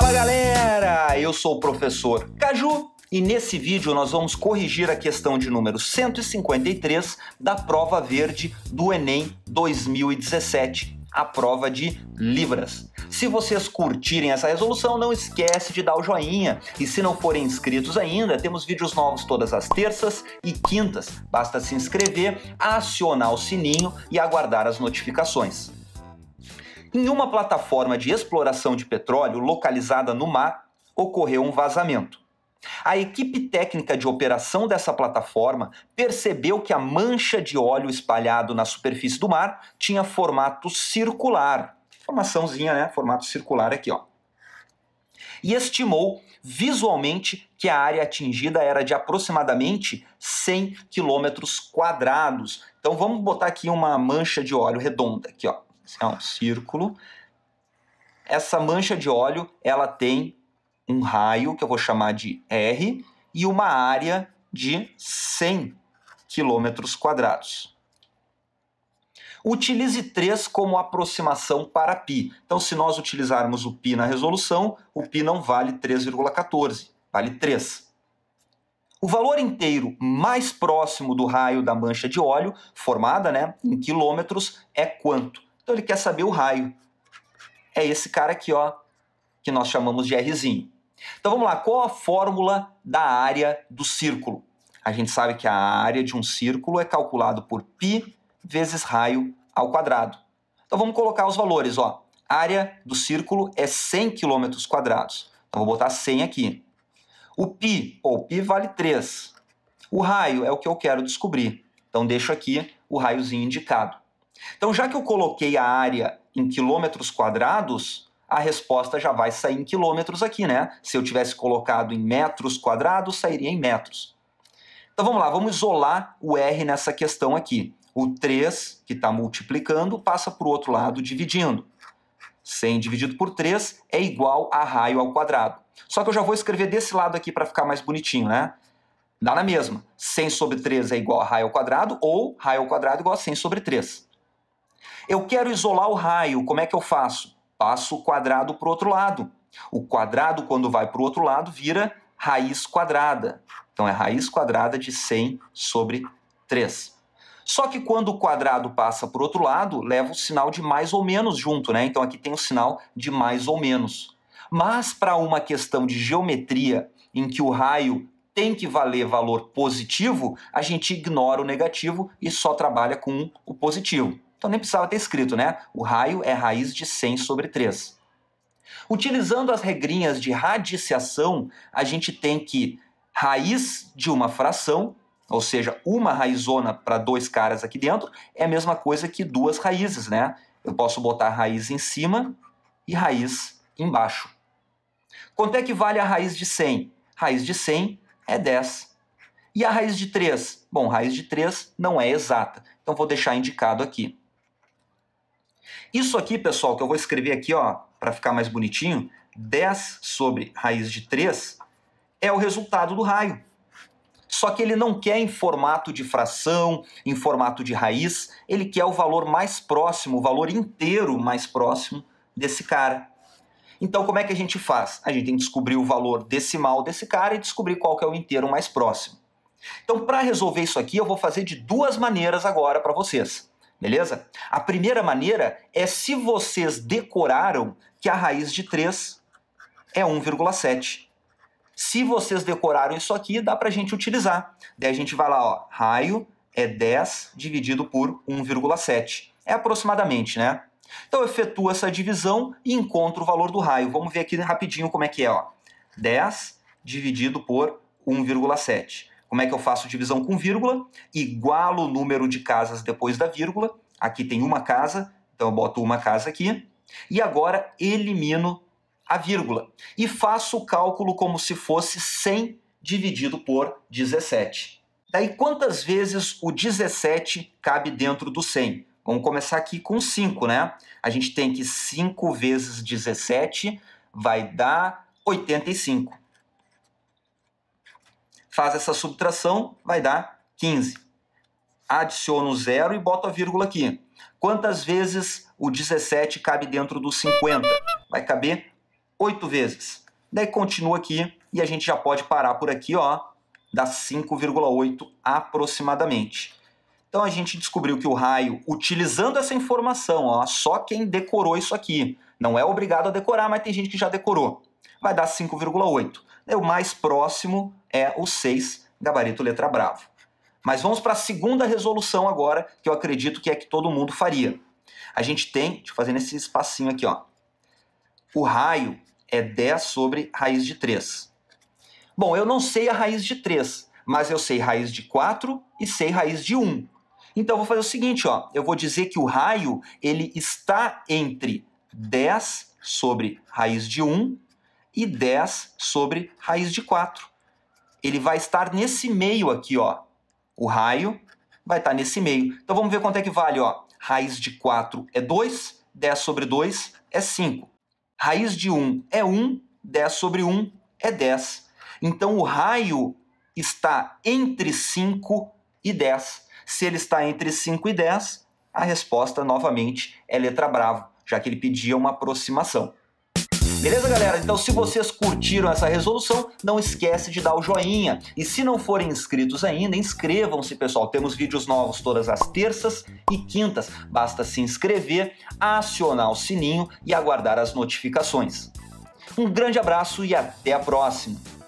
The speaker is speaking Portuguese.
Fala galera, eu sou o professor Caju e nesse vídeo nós vamos corrigir a questão de número 153 da prova verde do Enem 2017, a prova de Libras. Se vocês curtirem essa resolução, não esquece de dar o joinha. E se não forem inscritos ainda, temos vídeos novos todas as terças e quintas. Basta se inscrever, acionar o sininho e aguardar as notificações. Em uma plataforma de exploração de petróleo localizada no mar, ocorreu um vazamento. A equipe técnica de operação dessa plataforma percebeu que a mancha de óleo espalhado na superfície do mar tinha formato circular. Formaçãozinha, né? Formato circular aqui, ó. E estimou visualmente que a área atingida era de aproximadamente 100 quilômetros quadrados. Então vamos botar aqui uma mancha de óleo redonda aqui, ó é um círculo. Essa mancha de óleo, ela tem um raio que eu vou chamar de R e uma área de 100 quilômetros quadrados. Utilize 3 como aproximação para π. Então, se nós utilizarmos o π na resolução, o π não vale 3,14, vale 3. O valor inteiro mais próximo do raio da mancha de óleo, formada né, em quilômetros, é quanto? Então ele quer saber o raio. É esse cara aqui, ó, que nós chamamos de Rzinho. Então vamos lá, qual a fórmula da área do círculo? A gente sabe que a área de um círculo é calculado por π vezes raio ao quadrado. Então vamos colocar os valores, ó. A área do círculo é 100 km quadrados. Então vou botar 100 aqui. O π, ou π vale 3. O raio é o que eu quero descobrir. Então deixo aqui o raiozinho indicado. Então, já que eu coloquei a área em quilômetros quadrados, a resposta já vai sair em quilômetros aqui, né? Se eu tivesse colocado em metros quadrados, sairia em metros. Então vamos lá, vamos isolar o R nessa questão aqui. O 3, que está multiplicando, passa para o outro lado dividindo. 100 dividido por 3 é igual a raio ao quadrado. Só que eu já vou escrever desse lado aqui para ficar mais bonitinho, né? Dá na mesma. 100 sobre 3 é igual a raio ao quadrado, ou raio ao quadrado igual a 100 sobre 3. Eu quero isolar o raio, como é que eu faço? Passo o quadrado para o outro lado. O quadrado, quando vai para o outro lado, vira raiz quadrada. Então é raiz quadrada de 100 sobre 3. Só que quando o quadrado passa para o outro lado, leva o sinal de mais ou menos junto, né? Então aqui tem o sinal de mais ou menos. Mas para uma questão de geometria em que o raio tem que valer valor positivo, a gente ignora o negativo e só trabalha com o positivo. Então nem precisava ter escrito, né? O raio é raiz de 100 sobre 3. Utilizando as regrinhas de radiciação, a gente tem que raiz de uma fração, ou seja, uma raizona para dois caras aqui dentro, é a mesma coisa que duas raízes, né? Eu posso botar raiz em cima e raiz embaixo. Quanto é que vale a raiz de 100? Raiz de 100 é 10. E a raiz de 3? Bom, raiz de 3 não é exata, então vou deixar indicado aqui. Isso aqui, pessoal, que eu vou escrever aqui, ó, para ficar mais bonitinho, 10 sobre raiz de 3 é o resultado do raio. Só que ele não quer em formato de fração, em formato de raiz, ele quer o valor mais próximo, o valor inteiro mais próximo desse cara. Então, como é que a gente faz? A gente tem que descobrir o valor decimal desse cara e descobrir qual que é o inteiro mais próximo. Então, para resolver isso aqui, eu vou fazer de duas maneiras agora para vocês. Beleza? A primeira maneira é se vocês decoraram que a raiz de 3 é 1,7. Se vocês decoraram isso aqui, dá para a gente utilizar. Daí a gente vai lá, ó, raio é 10 dividido por 1,7. É aproximadamente, né? Então, efetua essa divisão e encontra o valor do raio. Vamos ver aqui rapidinho como é que é. Ó. 10 dividido por 1,7. Como é que eu faço divisão com vírgula? Igualo o número de casas depois da vírgula. Aqui tem uma casa, então eu boto uma casa aqui. E agora elimino a vírgula. E faço o cálculo como se fosse 100 dividido por 17. Daí quantas vezes o 17 cabe dentro do 100? Vamos começar aqui com 5, né? A gente tem que 5 vezes 17 vai dar 85 faz essa subtração, vai dar 15. Adiciono zero e boto a vírgula aqui. Quantas vezes o 17 cabe dentro do 50? Vai caber 8 vezes. Daí continua aqui e a gente já pode parar por aqui, ó, dá 5,8 aproximadamente. Então a gente descobriu que o raio, utilizando essa informação, ó, só quem decorou isso aqui, não é obrigado a decorar, mas tem gente que já decorou, vai dar 5,8 é o mais próximo é o 6, gabarito letra bravo. Mas vamos para a segunda resolução agora, que eu acredito que é que todo mundo faria. A gente tem, deixa eu fazer nesse espacinho aqui, ó. O raio é 10 sobre raiz de 3. Bom, eu não sei a raiz de 3, mas eu sei raiz de 4 e sei raiz de 1. Então eu vou fazer o seguinte, ó, eu vou dizer que o raio ele está entre 10 sobre raiz de 1 e 10 sobre raiz de 4. Ele vai estar nesse meio aqui, ó. O raio vai estar nesse meio. Então vamos ver quanto é que vale, ó. Raiz de 4 é 2, 10 sobre 2 é 5. Raiz de 1 é 1, 10 sobre 1 é 10. Então o raio está entre 5 e 10. Se ele está entre 5 e 10, a resposta novamente é letra bravo, já que ele pedia uma aproximação. Beleza, galera? Então, se vocês curtiram essa resolução, não esquece de dar o joinha. E se não forem inscritos ainda, inscrevam-se, pessoal. Temos vídeos novos todas as terças e quintas. Basta se inscrever, acionar o sininho e aguardar as notificações. Um grande abraço e até a próxima!